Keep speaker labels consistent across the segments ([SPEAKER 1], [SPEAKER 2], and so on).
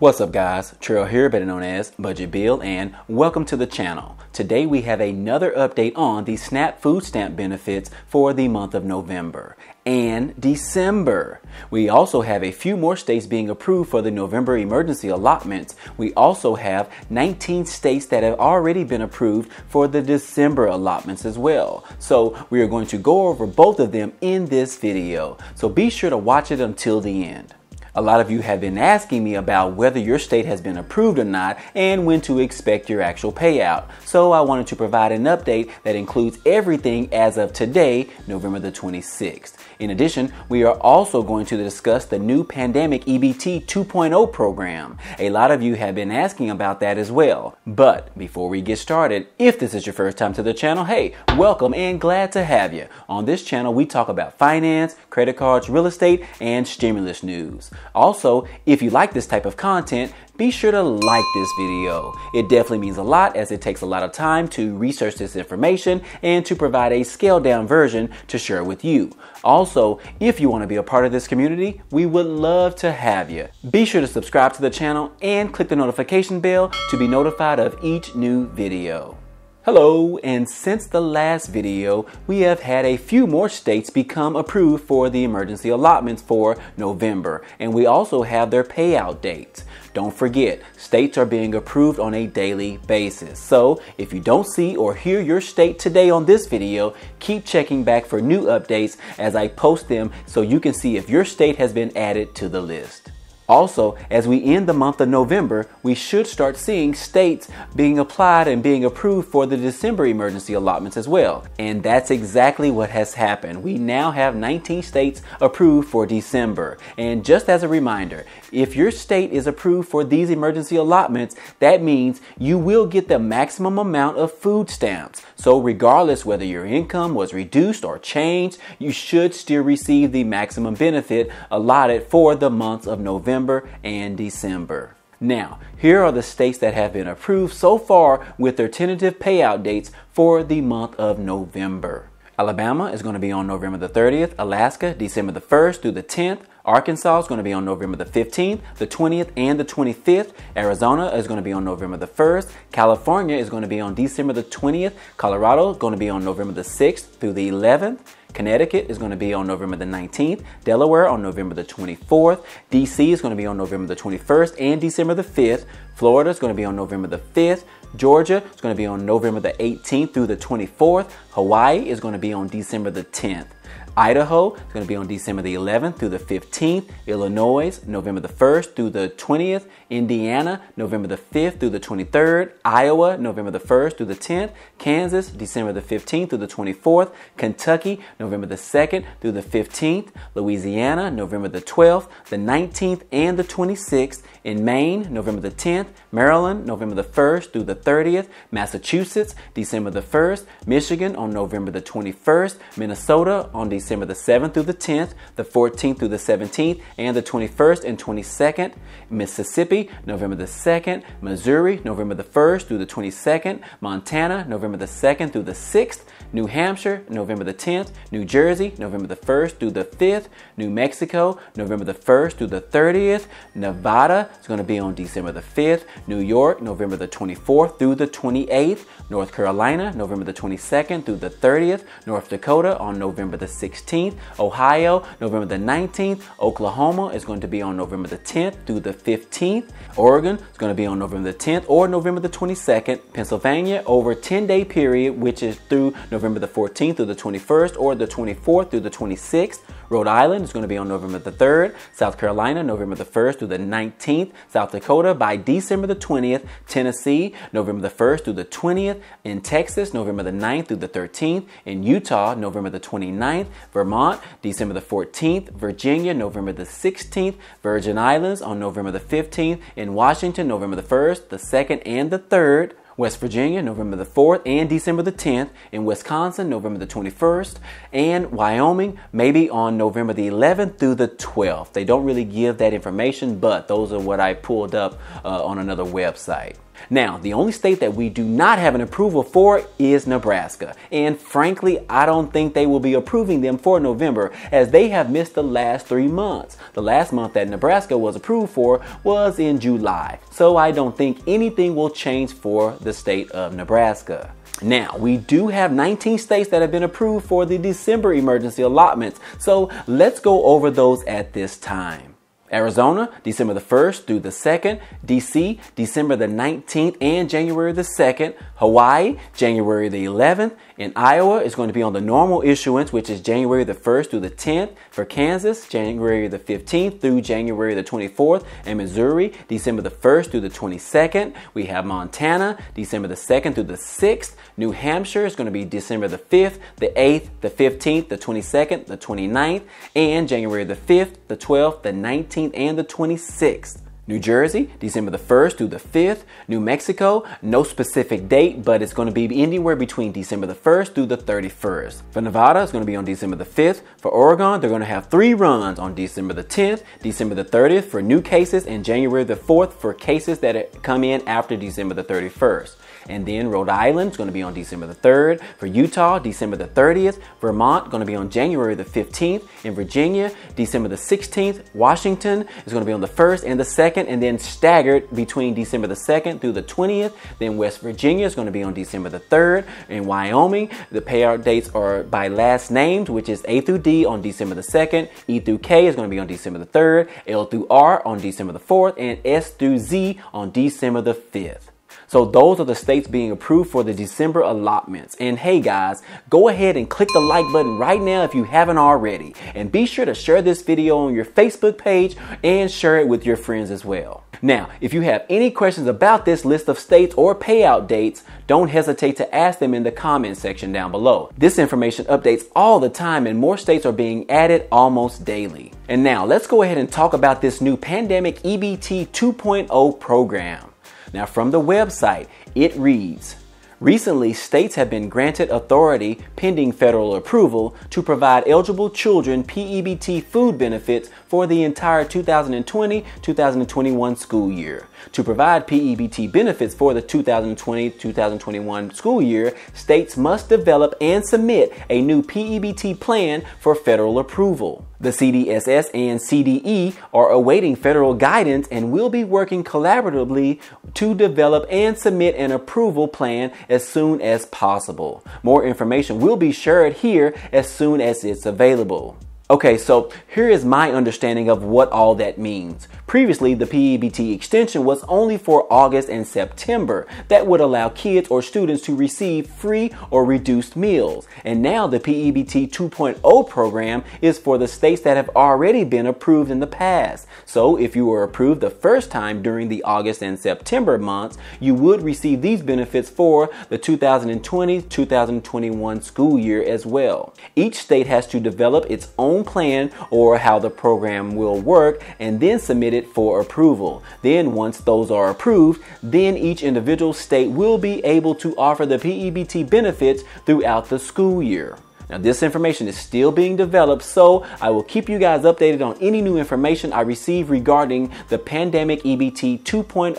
[SPEAKER 1] What's up guys, Trail here, better known as Budget Bill, and welcome to the channel. Today we have another update on the SNAP food stamp benefits for the month of November and December. We also have a few more states being approved for the November emergency allotments. We also have 19 states that have already been approved for the December allotments as well. So we are going to go over both of them in this video. So be sure to watch it until the end. A lot of you have been asking me about whether your state has been approved or not and when to expect your actual payout. So I wanted to provide an update that includes everything as of today, November the 26th. In addition, we are also going to discuss the new Pandemic EBT 2.0 program. A lot of you have been asking about that as well. But before we get started, if this is your first time to the channel, hey, welcome and glad to have you. On this channel, we talk about finance, credit cards, real estate, and stimulus news. Also, if you like this type of content, be sure to like this video. It definitely means a lot as it takes a lot of time to research this information and to provide a scaled down version to share with you. Also, if you want to be a part of this community, we would love to have you. Be sure to subscribe to the channel and click the notification bell to be notified of each new video. Hello, and since the last video, we have had a few more states become approved for the emergency allotments for November, and we also have their payout dates. Don't forget, states are being approved on a daily basis. So, if you don't see or hear your state today on this video, keep checking back for new updates as I post them so you can see if your state has been added to the list. Also, as we end the month of November, we should start seeing states being applied and being approved for the December emergency allotments as well. And that's exactly what has happened. We now have 19 states approved for December. And just as a reminder, if your state is approved for these emergency allotments, that means you will get the maximum amount of food stamps. So, regardless whether your income was reduced or changed, you should still receive the maximum benefit allotted for the months of November November and December. Now, here are the states that have been approved so far with their tentative payout dates for the month of November. Alabama is going to be on November the 30th, Alaska December the 1st through the 10th, Arkansas is going to be on November the 15th, the 20th, and the 25th. Arizona is going to be on November the 1st. California is going to be on December the 20th. Colorado is going to be on November the 6th through the 11th. Connecticut is going to be on November the 19th, Delaware on November the 24th, DC is going to be on November the 21st and December the 5th, Florida is going to be on November the 5th, Georgia is going to be on November the 18th through the 24th, Hawaii is going to be on December the 10th. Idaho is going to be on December the 11th through the 15th. Illinois, November the 1st through the 20th. Indiana, November the 5th through the 23rd. Iowa, November the 1st through the 10th. Kansas, December the 15th through the 24th. Kentucky, November the 2nd through the 15th. Louisiana, November the 12th, the 19th, and the 26th. In Maine, November the 10th. Maryland, November the 1st through the 30th. Massachusetts, December the 1st. Michigan on November the 21st. Minnesota on December December the 7th through the 10th, the 14th through the 17th, and the 21st and 22nd. Mississippi, November the 2nd. Missouri, November the 1st through the 22nd. Montana, November the 2nd through the 6th. New Hampshire, November the 10th. New Jersey, November the 1st through the 5th. New Mexico, November the 1st through the 30th. Nevada is going to be on December the 5th. New York, November the 24th through the 28th. North Carolina, November the 22nd through the 30th. North Dakota on November the 6th. 16th, Ohio, November the 19th, Oklahoma is going to be on November the 10th through the 15th, Oregon is going to be on November the 10th or November the 22nd, Pennsylvania over 10 day period, which is through November the 14th through the 21st or the 24th through the 26th. Rhode Island is going to be on November the 3rd, South Carolina, November the 1st through the 19th, South Dakota by December the 20th, Tennessee, November the 1st through the 20th, in Texas, November the 9th through the 13th, in Utah, November the 29th, Vermont, December the 14th, Virginia, November the 16th, Virgin Islands on November the 15th, in Washington, November the 1st, the 2nd, and the 3rd. West Virginia, November the 4th and December the 10th, in Wisconsin, November the 21st, and Wyoming, maybe on November the 11th through the 12th. They don't really give that information, but those are what I pulled up uh, on another website. Now, the only state that we do not have an approval for is Nebraska. And frankly, I don't think they will be approving them for November as they have missed the last three months. The last month that Nebraska was approved for was in July. So I don't think anything will change for the state of Nebraska. Now, we do have 19 states that have been approved for the December emergency allotments. So let's go over those at this time. Arizona, December the 1st through the 2nd. DC, December the 19th and January the 2nd. Hawaii, January the 11th. And Iowa is going to be on the normal issuance, which is January the 1st through the 10th. For Kansas, January the 15th through January the 24th. And Missouri, December the 1st through the 22nd. We have Montana, December the 2nd through the 6th. New Hampshire is going to be December the 5th, the 8th, the 15th, the 22nd, the 29th, and January the 5th, the 12th, the 19th 19th and the 26th. New Jersey, December the 1st through the 5th. New Mexico, no specific date, but it's going to be anywhere between December the 1st through the 31st. For Nevada, it's going to be on December the 5th. For Oregon, they're going to have three runs on December the 10th, December the 30th for new cases, and January the 4th for cases that come in after December the 31st. And then Rhode Island is going to be on December the 3rd. For Utah, December the 30th. Vermont going to be on January the 15th. In Virginia, December the 16th. Washington is going to be on the 1st and the 2nd, and then staggered between December the 2nd through the 20th. Then West Virginia is going to be on December the 3rd. In Wyoming, the payout dates are by last names, which is A through D on December the 2nd. E through K is going to be on December the 3rd. L through R on December the 4th. And S through Z on December the 5th. So those are the states being approved for the December allotments. And hey guys, go ahead and click the like button right now if you haven't already. And be sure to share this video on your Facebook page and share it with your friends as well. Now, if you have any questions about this list of states or payout dates, don't hesitate to ask them in the comment section down below. This information updates all the time and more states are being added almost daily. And now let's go ahead and talk about this new pandemic EBT 2.0 program. Now, from the website, it reads Recently, states have been granted authority, pending federal approval, to provide eligible children PEBT food benefits for the entire 2020 2021 school year. To provide PEBT benefits for the 2020 2021 school year, states must develop and submit a new PEBT plan for federal approval. The CDSS and CDE are awaiting federal guidance and will be working collaboratively to develop and submit an approval plan as soon as possible. More information will be shared here as soon as it's available. Okay, so here is my understanding of what all that means. Previously, the PEBT extension was only for August and September. That would allow kids or students to receive free or reduced meals. And now the PEBT 2.0 program is for the states that have already been approved in the past. So if you were approved the first time during the August and September months, you would receive these benefits for the 2020-2021 school year as well. Each state has to develop its own own plan or how the program will work and then submit it for approval. Then once those are approved, then each individual state will be able to offer the PEBT benefits throughout the school year. Now, this information is still being developed, so I will keep you guys updated on any new information I receive regarding the Pandemic EBT 2.0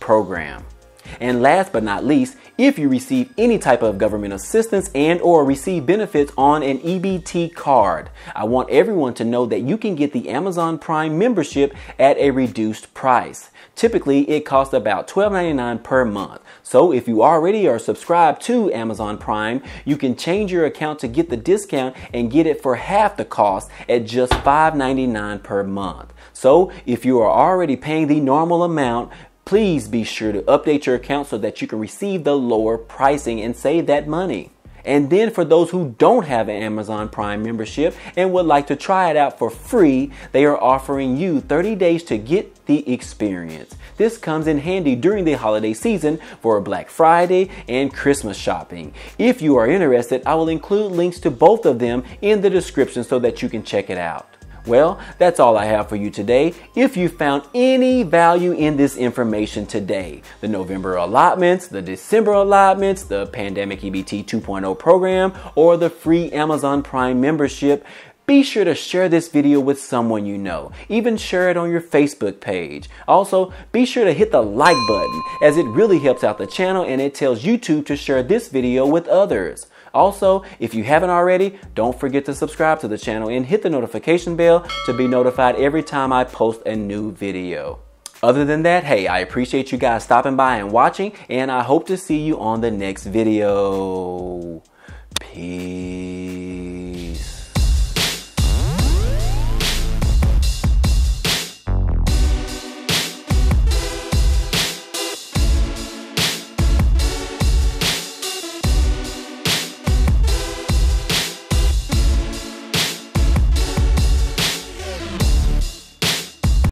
[SPEAKER 1] program. And last but not least, if you receive any type of government assistance and or receive benefits on an EBT card, I want everyone to know that you can get the Amazon Prime membership at a reduced price. Typically, it costs about $12.99 per month. So if you already are subscribed to Amazon Prime, you can change your account to get the discount and get it for half the cost at just $5.99 per month. So if you are already paying the normal amount, Please be sure to update your account so that you can receive the lower pricing and save that money. And then for those who don't have an Amazon Prime membership and would like to try it out for free, they are offering you 30 days to get the experience. This comes in handy during the holiday season for Black Friday and Christmas shopping. If you are interested, I will include links to both of them in the description so that you can check it out. Well, that's all I have for you today. If you found any value in this information today, the November allotments, the December allotments, the Pandemic EBT 2.0 program, or the free Amazon Prime membership, be sure to share this video with someone you know. Even share it on your Facebook page. Also, be sure to hit the like button as it really helps out the channel and it tells YouTube to share this video with others. Also, if you haven't already, don't forget to subscribe to the channel and hit the notification bell to be notified every time I post a new video. Other than that, hey, I appreciate you guys stopping by and watching, and I hope to see you on the next video. Peace.